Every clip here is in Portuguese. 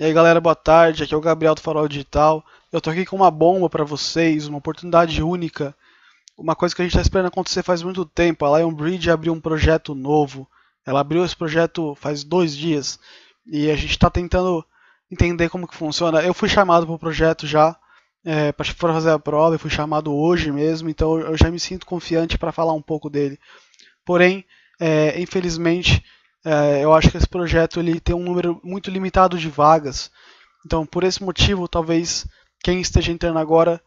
E aí galera, boa tarde. Aqui é o Gabriel do Farol Digital. Eu tô aqui com uma bomba para vocês, uma oportunidade única, uma coisa que a gente está esperando acontecer faz muito tempo. A Lionbridge abriu um projeto novo. Ela abriu esse projeto faz dois dias e a gente está tentando entender como que funciona. Eu fui chamado para o projeto já é, para fazer a prova. Eu fui chamado hoje mesmo, então eu já me sinto confiante para falar um pouco dele. Porém, é, infelizmente é, eu acho que esse projeto ele tem um número muito limitado de vagas. Então, por esse motivo, talvez quem esteja entrando agora,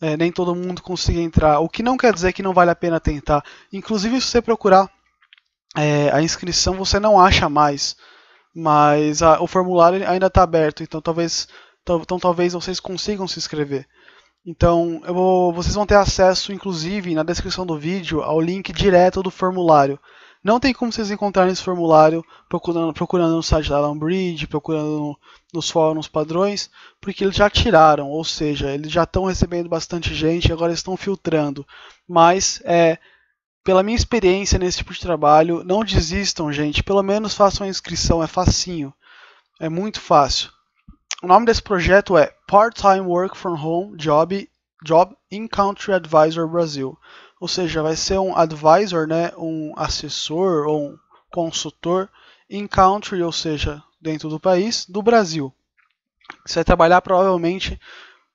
é, nem todo mundo consiga entrar. O que não quer dizer que não vale a pena tentar. Inclusive, se você procurar é, a inscrição, você não acha mais. Mas a, o formulário ainda está aberto, então talvez, então talvez vocês consigam se inscrever. Então, vou, vocês vão ter acesso, inclusive, na descrição do vídeo, ao link direto do formulário. Não tem como vocês encontrarem esse formulário procurando, procurando no site da Lambridge, procurando no, nos fóruns padrões, porque eles já tiraram, ou seja, eles já estão recebendo bastante gente e agora estão filtrando. Mas é, pela minha experiência nesse tipo de trabalho, não desistam, gente. Pelo menos façam a inscrição, é facinho. É muito fácil. O nome desse projeto é Part-Time Work from Home Job, Job in Country Advisor Brasil ou seja, vai ser um advisor, né, um assessor ou um consultor in country, ou seja, dentro do país, do Brasil. Você vai trabalhar provavelmente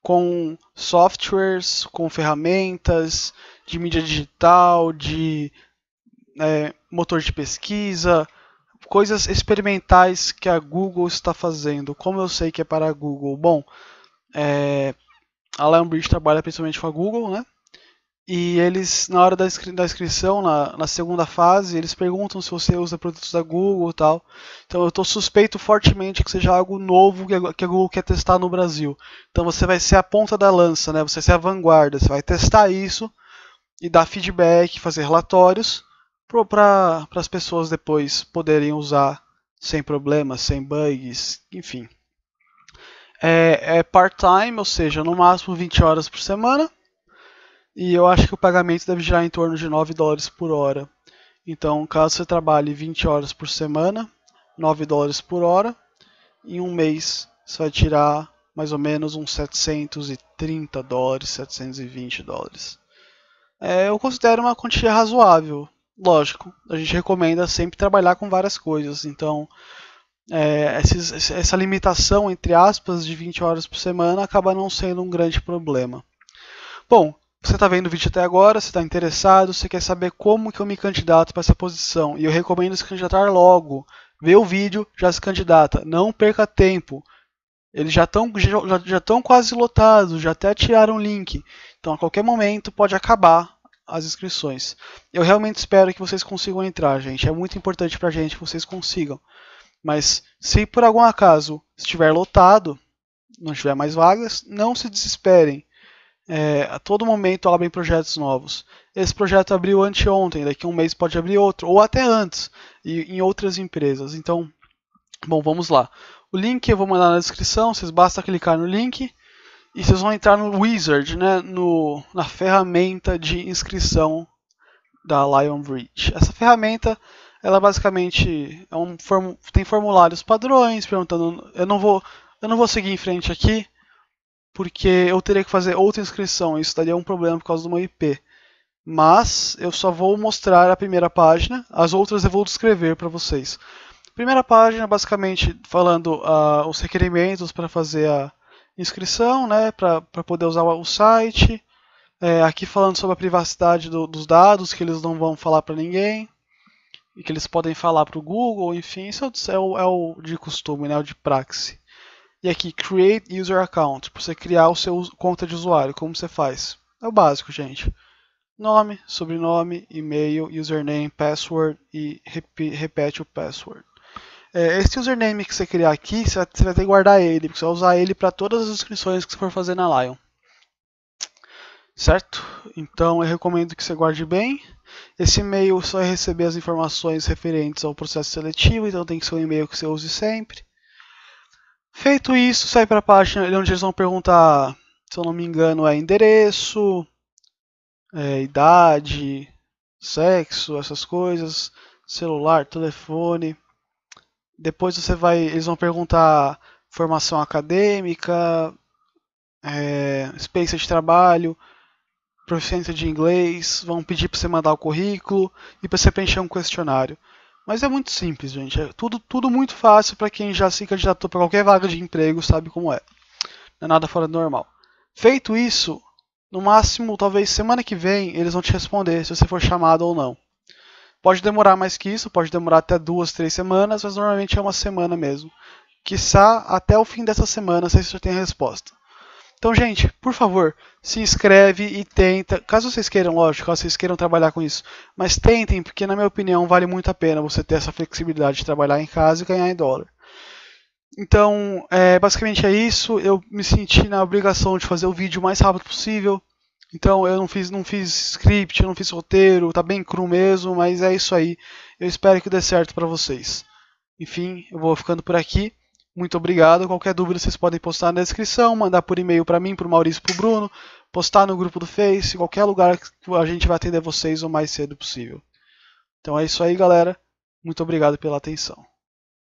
com softwares, com ferramentas de mídia digital, de é, motor de pesquisa, coisas experimentais que a Google está fazendo. Como eu sei que é para a Google? Bom, é, a Lambridge trabalha principalmente com a Google, né? E eles, na hora da, inscri da inscrição, na, na, segunda fase, eles perguntam se você usa produtos da Google e tal. Então eu estou suspeito fortemente que seja algo novo que a, que a, Google quer testar no Brasil. Então você vai ser a ponta da lança, né? você vai ser a vanguarda, você vai testar isso e dar feedback, fazer relatórios para as pessoas depois poderem usar sem problemas, sem bugs, enfim. é, é part-time, ou seja, no máximo 20 horas por semana e eu acho que o pagamento deve girar em torno de 9 dólares por hora. Então, caso você trabalhe 20 horas por semana, 9 dólares por hora, em um mês você vai tirar mais ou menos uns 730 dólares, 720 dólares. É, eu considero uma quantia razoável. Lógico, a gente recomenda sempre trabalhar com várias coisas, então é, esses, essa limitação, entre aspas, de 20 horas por semana acaba não sendo um grande problema. Bom, você está vendo o vídeo até agora, você está interessado, você quer saber como que eu me candidato para essa posição. E eu recomendo se candidatar logo. Vê o vídeo, já se candidata. Não perca tempo. Eles já estão já, já quase lotados, já até tiraram o link. Então a qualquer momento pode acabar as inscrições. Eu realmente espero que vocês consigam entrar, gente. É muito importante para a gente que vocês consigam. Mas se por algum acaso estiver lotado, não tiver mais vagas, não se desesperem é, a todo momento abrem projetos novos. Esse projeto abriu anteontem, daqui a um mês pode abrir outro, ou até antes, em outras empresas. Então, bom, vamos lá. O link eu vou mandar na descrição, vocês basta clicar no link e vocês vão entrar no Wizard, né, no, na ferramenta de inscrição da Lionbridge. Essa ferramenta ela basicamente é um, tem formulários padrões perguntando eu não vou eu não vou seguir em frente aqui porque eu teria que fazer outra inscrição, isso daria um problema por causa do meu IP. Mas eu só vou mostrar a primeira página, as outras eu vou descrever para vocês. Primeira página, basicamente falando uh, os requerimentos para fazer a inscrição, né, para poder usar o site. É, aqui falando sobre a privacidade do, dos dados, que eles não vão falar para ninguém, e que eles podem falar para o Google, enfim, isso é, é o, é o de costume, né, o de praxe. E aqui, Create User Account, para você criar o seu conta de usuário, como você faz. É o básico, gente. Nome, sobrenome, e-mail, username, password e repete o password. É, esse username que você criar aqui, você vai, ter que guardar ele, porque você vai usar ele para todas as inscrições que você for fazer na Lion certo? Então eu recomendo que você guarde bem. Esse e-mail só vai receber as informações referentes ao processo seletivo, então tem que ser um e-mail que você use sempre. Feito isso, sai para a página é onde eles vão perguntar, se eu não me engano, é endereço, é, idade, sexo, essas coisas, celular, telefone. Depois você vai, eles vão perguntar formação acadêmica, é, experiência de trabalho, proficiência de inglês, vão pedir para você mandar o currículo e para você preencher um questionário. Mas é muito simples, gente. É tudo, tudo muito fácil para quem já se candidatou para qualquer vaga de emprego, sabe como é. Não é nada fora do normal. Feito isso, no máximo, talvez semana que vem, eles vão te responder se você for chamado ou não. Pode demorar mais que isso, pode demorar até duas, três semanas, mas normalmente é uma semana mesmo. Quiçá até o fim dessa semana se você já tem a resposta. Então, gente, por favor, se inscreve e tenta. Caso vocês queiram, lógico, caso vocês queiram trabalhar com isso, mas tentem, porque na minha opinião vale muito a pena você ter essa flexibilidade de trabalhar em casa e ganhar em dólar. Então, é, basicamente é isso. Eu me senti na obrigação de fazer o vídeo o mais rápido possível. Então, eu não fiz, não fiz script, não fiz roteiro, tá bem cru mesmo, mas é isso aí. Eu espero que dê certo para vocês. Enfim, eu vou ficando por aqui. Muito obrigado. Qualquer dúvida vocês podem postar na descrição, mandar por e-mail para mim, para o Maurício, para o Bruno, postar no grupo do Face, qualquer lugar que a gente vai atender vocês o mais cedo possível. Então é isso aí, galera. Muito obrigado pela atenção.